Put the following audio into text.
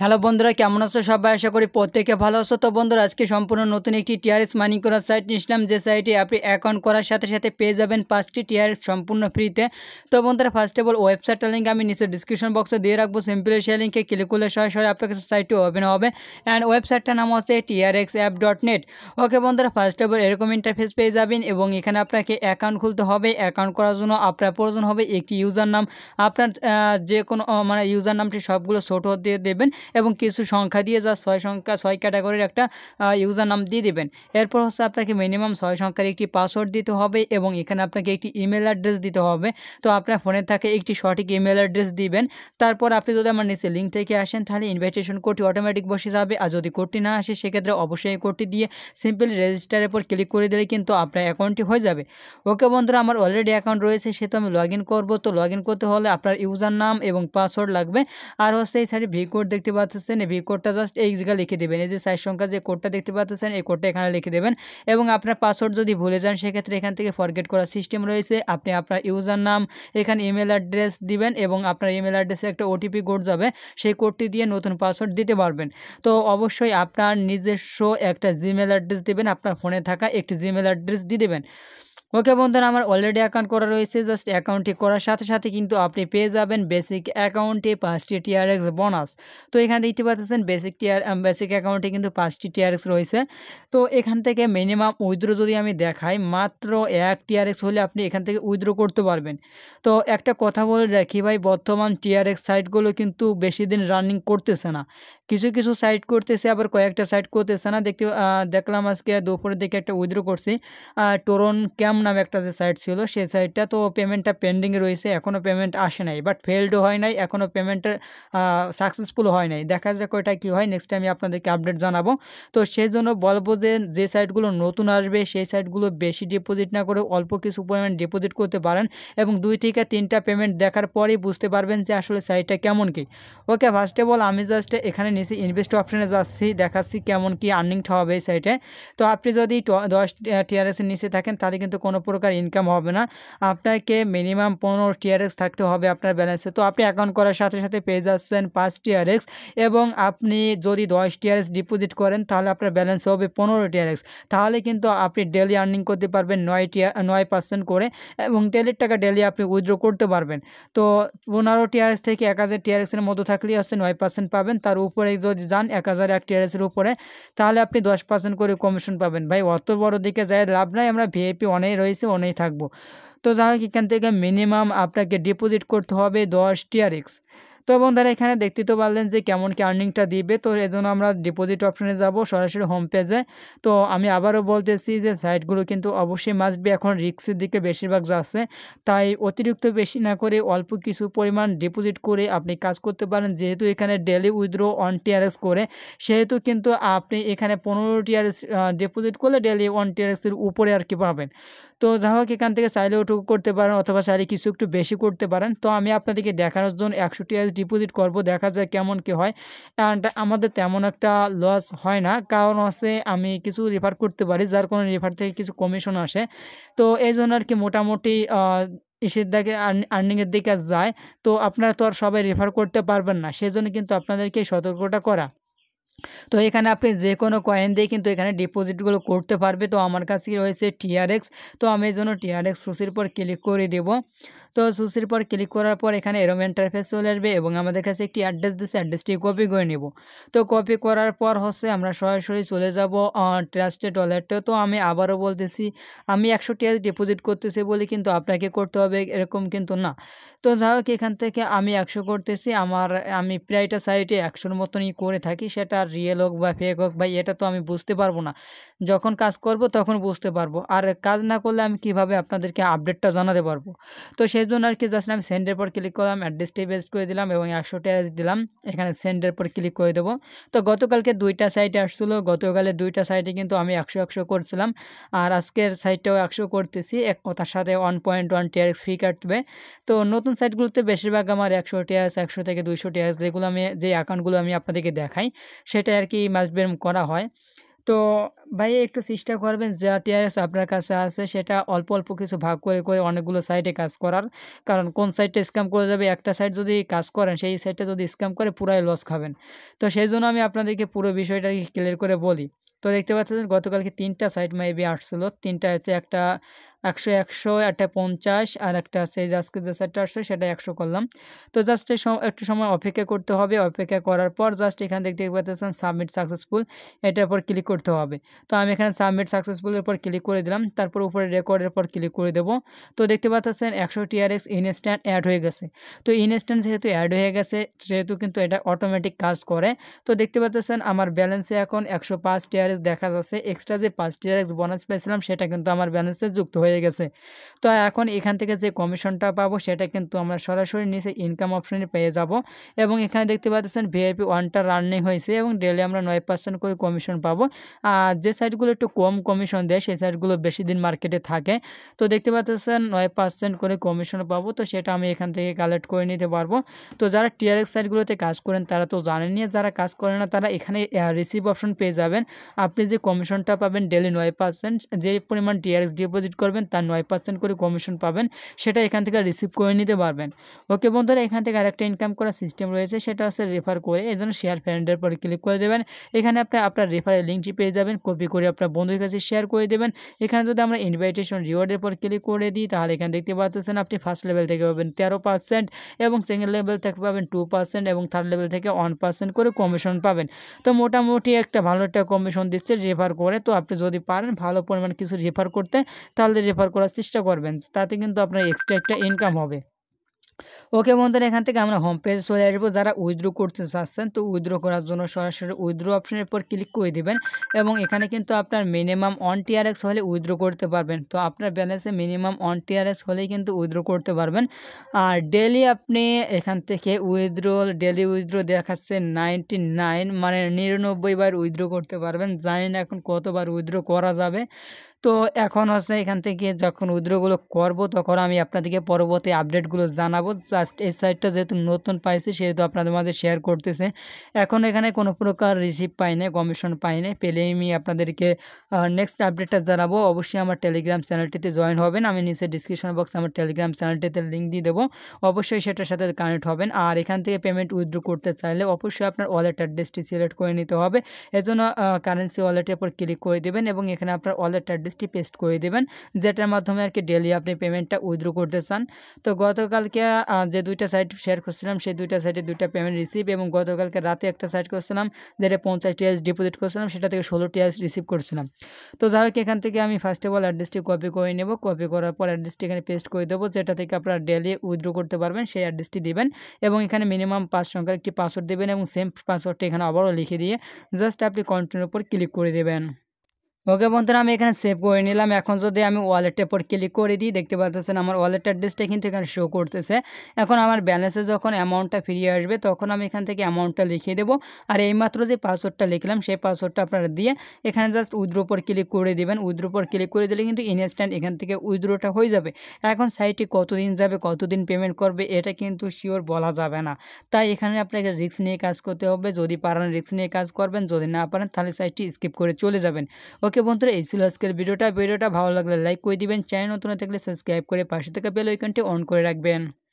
hello বন্ধুরা কেমন আছো সবাই আশা করি প্রত্যেকে ভালো আছো তো বন্ধুরা আজকে সম্পূর্ণ নতুন একটি টিআরএস মানি করার সাইট নিয়েছিলাম যে সাইটে আপনি অ্যাকাউন্ট করার সাথে সাথে পেয়ে যাবেন পাঁচটি টিআরএস সম্পূর্ণ ফ্রিতে তো বন্ধুরা ফার্স্ট অফ অল ওয়েবসাইটটা লিঙ্ক আমি নিচে ডিসক্রিপশন বক্সে দিয়ে রাখবো সিম্পলি সেই লিঙ্কে ক্লিক করলে সরাসরি আপনার কাছে সাইটটি ওপেন হবে অ্যান্ড ওয়েবসাইটটার নাম হচ্ছে TRX app dot net okay বন্ধুরা ফার্স্ট অফ অল এরকম ইন্টারফেস পেয়ে যাবেন এবং এখানে আপনাকে অ্যাকাউন্ট খুলতে হবে অ্যাকাউন্ট করার জন্য আপনার প্রয়োজন হবে একটি ইউজার নাম আপনার যে কোনো মানে ইউজার নামটি সবগুলো ছোটো দিয়ে দেবেন এবং কিছু সংখ্যা দিয়ে যা ছয় সংখ্যা ছয় ক্যাটাগরির একটা ইউজার নাম দিয়ে দেবেন এরপর হচ্ছে আপনাকে মিনিমাম ছয় সংখ্যার একটি পাসওয়ার্ড দিতে হবে এবং এখানে আপনাকে একটি ইমেল অ্যাড্রেস দিতে হবে তো আপনার ফোনে থাকে একটি সঠিক ইমেল অ্যাড্রেস দিবেন তারপর আপনি যদি আমার নিচে লিঙ্ক থেকে আসেন তাহলে ইনভাইটেশন কোডটি অটোমেটিক বসে যাবে আর যদি কোডটি না আসে সেক্ষেত্রে অবশ্যই কোডটি দিয়ে সিম্পলি রেজিস্টারের পর ক্লিক করে দিলে কিন্তু আপনার অ্যাকাউন্টটি হয়ে যাবে ওকে বন্ধুরা আমার অলরেডি অ্যাকাউন্ট রয়েছে সে তো আমি লগ ইন করবো তো লগ ইন করতে হলে আপনার ইউজার নাম এবং পাসওয়ার্ড লাগবে আর হচ্ছে এই সাইডে ভি কোড দেখতে পাচ্ছেন এই ভি কোডটা জাস্ট এই জায়গায় লিখে দেবেন এই যে সাইজ সংখ্যা যে কোডটা দেখতে পাচ্ছেন এই কোডটা এখানে লিখে দেবেন এবং আপনার পাসওয়ার্ড যদি ভুলে যান সেক্ষেত্রে এখান থেকে ফরগেট করার সিস্টেম রয়েছে আপনি আপনার ইউজার নাম এখানে ইমেল অ্যাড্রেস দিবেন এবং আপনার ইমেল অ্যাড্রেসে একটা ওটিপি কোড যাবে সেই কোডটি দিয়ে নতুন পাসওয়ার্ড দিতে পারবেন তো অবশ্যই আপনার নিজস্ব একটা জিমেল অ্যাড্রেস দেবেন আপনার ফোনে থাকা একটি জিমেল অ্যাড্রেস দিয়ে দেবেন ওকে বন্ধুরা আমার অলরেডি অ্যাকাউন্ট করা রয়েছে জাস্ট অ্যাকাউন্টটি করার সাথে সাথে কিন্তু আপনি পেয়ে যাবেন বেসিক অ্যাকাউন্টে পাঁচটি টিআরএক্স বোনাস তো এখানে দেখতে পাচ্ছেন বেসিক টিআর বেসিক অ্যাকাউন্টে কিন্তু পাঁচটি টিআরএক্স রয়েছে তো এখান থেকে মিনিমাম উইথড্রো যদি আমি দেখাই মাত্র এক টিআরএক্স হলে আপনি এখান থেকে উইথড্রো করতে পারবেন তো একটা কথা বলে রাখি ভাই বর্তমান টিআরএক্স সাইটগুলো কিন্তু বেশি দিন রানিং করতেছে না কিছু কিছু সাইট করতেছে আবার কয়েকটা সাইট করতেছে না দেখতে দেখলাম আজকে দুপুরের দিকে একটা উইথড্রো করছি টোরন ক্যাম নামে একটা যে সাইট ছিল সেই সাইটটা তো পেমেন্টটা পেন্ডিংয়ে রয়েছে এখনও পেমেন্ট আসে নাই বাট ফেলডও হয় নাই এখনও পেমেন্টের সাকসেসফুল হয় নাই দেখা যাক ওইটা কী হয় নেক্সট টাইম আপনাদেরকে আপডেট জানাবো তো সেই জন্য বলবো যে যে সাইটগুলো নতুন আসবে সেই সাইটগুলো বেশি ডিপোজিট না করে অল্প কিছু পরিমাণ ডিপোজিট করতে পারেন এবং দুই থেকে তিনটা পেমেন্ট দেখার পরেই বুঝতে পারবেন যে আসলে সাইটটা কেমন কি ওকে ফার্স্ট অফ অল আমি জাস্ট এখানে নিচে ইনভেস্ট অপশানে যাচ্ছি দেখাচ্ছি কেমন কি আর্নিংটা হবে এই সাইটে তো আপনি যদি দশ টিআরএসের নিচে থাকেন তাহলে কিন্তু কোনো প্রকার ইনকাম হবে না আপনাকে মিনিমাম পনেরো টিআরএক্স থাকতে হবে আপনার ব্যালেন্সে তো আপনি অ্যাকাউন্ট করার সাথে সাথে পেয়ে যাচ্ছেন পাঁচ টিআরএক্স এবং আপনি যদি দশ টিআরএক্স ডিপোজিট করেন তাহলে আপনার ব্যালেন্স হবে পনেরো টিআরএক্স তাহলে কিন্তু আপনি ডেলি আর্নিং করতে পারবেন নয় টিআর নয় পার্সেন্ট করে এবং ডেলির টাকা ডেলি আপনি উইথড্র করতে পারবেন তো পনেরো টিআরএস থেকে এক হাজার টিআরএক্সের মতো থাকলেই হচ্ছে নয় পার্সেন্ট পাবেন তার উপরে যদি যান এক হাজার এক টিআরএসের উপরে তাহলে আপনি দশ পার্সেন্ট করে কমিশন পাবেন ভাই অত বড় দিকে যায় লাভ নাই আমরা ভিআইপি অনেক রয়েছে অনেক থাকবো তো যাই হোক এখান থেকে মিনিমাম আপনাকে ডিপোজিট করতে হবে দশ টিআরএক্স তো বন্ধুরা এখানে দেখতে তো পারলেন যে কেমন কি আর্নিংটা দিবে তো এজন্য আমরা ডিপোজিট অপশনে যাব সরাসরি হোম পেজে তো আমি আবারও বলতেছি যে সাইটগুলো কিন্তু অবশ্যই মাস্ট বি এখন রিক্সের দিকে বেশিরভাগ যাচ্ছে তাই অতিরিক্ত বেশি না করে অল্প কিছু পরিমাণ ডিপোজিট করে আপনি কাজ করতে পারেন যেহেতু এখানে ডেলি উইথড্রো অন টিআরএস করে সেহেতু কিন্তু আপনি এখানে পনেরো টিআরএস ডিপোজিট করলে ডেলি অন টিআরএসের উপরে আর কি পাবেন তো যা হোক এখান থেকে চাইলে ওটুকু করতে পারেন অথবা চাইলে কিছু একটু বেশি করতে পারেন তো আমি আপনাদেরকে দেখানোর জন্য একশো টিএস ডিপোজিট করব দেখা যায় কেমন কি হয় অ্যান্ড আমাদের তেমন একটা লস হয় না কারণ হচ্ছে আমি কিছু রেফার করতে পারি যার কোনো রেফার থেকে কিছু কমিশন আসে তো এই জন্য আর কি মোটামুটি ইসের দিকে আর্নিংয়ের দিকে যায় তো আপনারা তো আর সবাই রেফার করতে পারবেন না সেই জন্য কিন্তু আপনাদেরকে সতর্কটা করা তো এখানে আপনি যে কোনো কয়েন দিয়ে কিন্তু এখানে ডিপোজিটগুলো করতে পারবে তো আমার কাছে রয়েছে টিআরএক্স তো আমি এই জন্য টিআরএক্স সুসির পর ক্লিক করে দেবো তো সুসির পর ক্লিক করার পর এখানে এরম ইন্টারফেস চলে আসবে এবং আমাদের কাছে একটি অ্যাড্রেস দিচ্ছে অ্যাড্রেসটি কপি করে নেব তো কপি করার পর হচ্ছে আমরা সরাসরি চলে যাব ট্রাস্টেড ওয়ালেটে তো আমি আবারও বলতেছি আমি একশো টাকা ডিপোজিট করতেছি বলে কিন্তু আপনাকে করতে হবে এরকম কিন্তু না তো যাই হোক এখান থেকে আমি একশো করতেছি আমার আমি প্রায়টা সাইটে একশোর মতনই করে থাকি সেটা রিয়েল হোক বা ফেক হোক বা এটা তো আমি বুঝতে পারবো না যখন কাজ করব তখন বুঝতে পারবো আর কাজ না করলে আমি কিভাবে আপনাদেরকে আপডেটটা জানাতে পারবো তো সেই কি জাস্ট আমি সেন্ডের পর ক্লিক করলাম অ্যাড্রেসটি বেস্ট করে দিলাম এবং একশো ট্যাস দিলাম এখানে সেন্ডের পর ক্লিক করে দেবো তো গতকালকে দুইটা সাইটে আসছিলো গতকালে দুইটা সাইটে কিন্তু আমি একশো একশো করছিলাম আর আজকের সাইটটাও একশো করতেছি এক তার সাথে one point one TRX fee কাটবে তো নতুন সাইটগুলোতে বেশিরভাগ আমার একশো টিআরএস একশো থেকে দুইশো টিআরএস যেগুলো আমি যে অ্যাকাউন্টগুলো আমি আপনাদেরকে দেখাই সেটা আর কি মাস্ট করা হয় তো ভাই একটু চেষ্টা করবেন যা টিআরএস আপনার কাছে আছে সেটা অল্প অল্প কিছু ভাগ করে করে অনেকগুলো সাইটে কাজ করার কারণ কোন সাইটে স্ক্যাম করে যাবে একটা সাইট যদি কাজ করেন সেই সাইটটা যদি স্ক্যাম করে পুরাই লস খাবেন তো সেই জন্য আমি আপনাদেরকে পুরো বিষয়টাকে ক্লিয়ার করে বলি তো দেখতে পাচ্ছেন গতকালকে তিনটা সাইড মেবি আসছিল তিনটা আছে একটা একশো একশো একটা পঞ্চাশ আর একটা আছে আজকে যে সাইডটা আসছে সেটা একশো করলাম তো জাস্ট একটু সময় অপেক্ষা করতে হবে অপেক্ষা করার পর জাস্ট এখান থেকে দেখতে পাচ্ছেন সাবমিট সাকসেসফুল এটার পর ক্লিক করতে হবে তো আমি এখানে সাবমিট সাকসেসফুলের পর ক্লিক করে দিলাম তারপর উপরে রেকর্ডের পর ক্লিক করে দেবো তো দেখতে পাচ্ছেন একশো টিআরএক্স ইনস্ট্যান্ট অ্যাড হয়ে গেছে তো ইনস্ট্যান্ট যেহেতু অ্যাড হয়ে গেছে সেহেতু কিন্তু এটা অটোমেটিক কাজ করে তো দেখতে পাচ্ছেন আমার ব্যালেন্সে এখন একশো পাঁচ টিআরএস ব্যালেন্স দেখা যাচ্ছে এক্সট্রা যে পাঁচ টিআরএক্স বোনাস পেয়েছিলাম সেটা কিন্তু আমার ব্যালেন্সে যুক্ত হয়ে গেছে তো এখন এখান থেকে যে কমিশনটা পাবো সেটা কিন্তু আমরা সরাসরি নিচে ইনকাম অপশানে পেয়ে যাব এবং এখানে দেখতে পাচ্ছেন ভিআইপি ওয়ানটা রানিং হয়েছে এবং ডেলি আমরা নয় পার্সেন্ট করে কমিশন পাবো আর যে সাইটগুলো একটু কম কমিশন দেয় সেই সাইটগুলো বেশি দিন মার্কেটে থাকে তো দেখতে পাচ্ছেন নয় পার্সেন্ট করে কমিশন পাবো তো সেটা আমি এখান থেকে কালেক্ট করে নিতে পারবো তো যারা টিআরএক্স সাইটগুলোতে কাজ করেন তারা তো জানেন যারা কাজ করে না তারা এখানে রিসিভ অপশন পেয়ে যাবেন আপনি যে কমিশনটা পাবেন ডেলি নয় পার্সেন্ট যে পরিমাণ টিআরএস ডিপোজিট করবেন তার নয় পার্সেন্ট করে কমিশন পাবেন সেটা এখান থেকে রিসিভ করে নিতে পারবেন ওকে বন্ধুরা এখান থেকে আরেকটা ইনকাম করার সিস্টেম রয়েছে সেটা হচ্ছে রেফার করে এই জন্য শেয়ার ফ্রেন্ডের পরে ক্লিক করে দেবেন এখানে আপনি আপনার রেফারের লিঙ্কটি পেয়ে যাবেন কপি করে আপনার বন্ধুর কাছে শেয়ার করে দেবেন এখানে যদি আমরা ইনভাইটেশন রিওয়ার্ডের পর ক্লিক করে দিই তাহলে এখানে দেখতে পাচ্ছেন আপনি ফার্স্ট লেভেল থেকে পাবেন তেরো পার্সেন্ট এবং সেকেন্ড লেভেল থেকে পাবেন টু পার্সেন্ট এবং থার্ড লেভেল থেকে ওয়ান পার্সেন্ট করে কমিশন পাবেন তো মোটামুটি একটা ভালো একটা কমিশন দিচ্ছে রেফার করে তো আপনি যদি পারেন ভালো পরিমাণ কিছু রেফার করতে তাহলে রেফার করার চেষ্টা করবেন তাতে কিন্তু আপনার এক্সট্রা একটা ইনকাম হবে ওকে বন্ধুরা এখান থেকে আমরা হোম পেজে চলে আসবো যারা উইথড্রো করতে চাচ্ছেন তো উইথড্রো করার জন্য সরাসরি উইথড্রো অপশনের উপর ক্লিক করে দেবেন এবং এখানে কিন্তু আপনার মিনিমাম অন টিআরএক্স হলে উইথড্রো করতে পারবেন তো আপনার ব্যালেন্সে মিনিমাম অন টিআরএক্স হলেই কিন্তু উইথড্রো করতে পারবেন আর ডেলি আপনি এখান থেকে উইথড্রো ডেলি উইথড্রো দেখাচ্ছে নাইনটি নাইন মানে নিরানব্বই বার উইথড্রো করতে পারবেন জানি না এখন কতবার উইথড্রো করা যাবে তো এখন হচ্ছে এখান থেকে যখন উইথড্রোগুলো করবো তখন আমি আপনাদেরকে পরবর্তী আপডেটগুলো জানাবো দেখাবো জাস্ট এই সাইটটা যেহেতু নতুন পাইছি সেহেতু আপনাদের মাঝে শেয়ার করতেছে এখন এখানে কোনো প্রকার রিসিভ পাই না কমিশন পাই না পেলেই আমি আপনাদেরকে নেক্সট আপডেটটা জানাবো অবশ্যই আমার টেলিগ্রাম চ্যানেলটিতে জয়েন হবেন আমি নিচে ডিসক্রিপশন বক্সে আমার টেলিগ্রাম চ্যানেলটিতে লিঙ্ক দিয়ে দেবো অবশ্যই সেটার সাথে কানেক্ট হবেন আর এখান থেকে পেমেন্ট উইথড্র করতে চাইলে অবশ্যই আপনার ওয়ালেট অ্যাড্রেসটি সিলেক্ট করে নিতে হবে এজন্য কারেন্সি ওয়ালেটের উপর ক্লিক করে দেবেন এবং এখানে আপনার ওয়ালেট অ্যাড্রেসটি পেস্ট করে দেবেন যেটার মাধ্যমে আর কি ডেলি আপনি পেমেন্টটা উইথড্র করতে চান তো গতকালকে যে দুইটা সাইট শেয়ার করছিলাম সেই দুইটা সাইটে দুইটা পেমেন্ট রিসিভ এবং গতকালকে রাতে একটা সাইট করছিলাম যেটা পঞ্চাশ টিয়ার্স ডিপোজিট করছিলাম সেটা থেকে ষোলো টিয়ার্স রিসিভ করছিলাম তো যাই হোক এখান থেকে আমি ফার্স্ট অফ অল অ্যাড্রেসটি কপি করে নেব কপি করার পর অ্যাড্রেসটি এখানে পেস্ট করে দেবো যেটা থেকে আপনারা ডেলি উইথড্র করতে পারবেন সেই অ্যাড্রেসটি দেবেন এবং এখানে মিনিমাম পাঁচ সংখ্যার একটি পাসওয়ার্ড দেবেন এবং সেম পাসওয়ার্ডটি এখানে আবারও লিখে দিয়ে জাস্ট আপনি কন্টিনিউর উপর ক্লিক করে দেবেন ওকে বন্ধুরা আমি এখানে সেভ করে নিলাম এখন যদি আমি ওয়ালেটের পর ক্লিক করে দিই দেখতে পাচ্ছেন আমার ওয়ালেট অ্যাড্রেসটা কিন্তু এখানে শো করতেছে এখন আমার ব্যালেন্সে যখন অ্যামাউন্টটা ফিরিয়ে আসবে তখন আমি এখান থেকে অ্যামাউন্টটা লিখে দেবো আর এইমাত্র যে পাসওয়ার্ডটা লিখলাম সেই পাসওয়ার্ডটা আপনারা দিয়ে এখানে জাস্ট উইদ্রো পর ক্লিক করে দেবেন উইদ্রো পর ক্লিক করে দিলে কিন্তু ইনস্ট্যান্ট এখান থেকে উইদ্রোটা হয়ে যাবে এখন সাইটটি কতদিন যাবে কতদিন পেমেন্ট করবে এটা কিন্তু শিওর বলা যাবে না তাই এখানে আপনাকে রিস্ক নিয়ে কাজ করতে হবে যদি পারেন রিস্ক নিয়ে কাজ করবেন যদি না পারেন তাহলে সাইটটি স্কিপ করে চলে যাবেন ওকে ওকে বন্ধুরা এই ছিল আজকের ভিডিওটা ভিডিওটা ভালো লাগলে লাইক করে দিবেন চ্যানেল নতুন থাকলে সাবস্ক্রাইব করে পাশে থাকা বেল ওইখানটি অন করে রাখবেন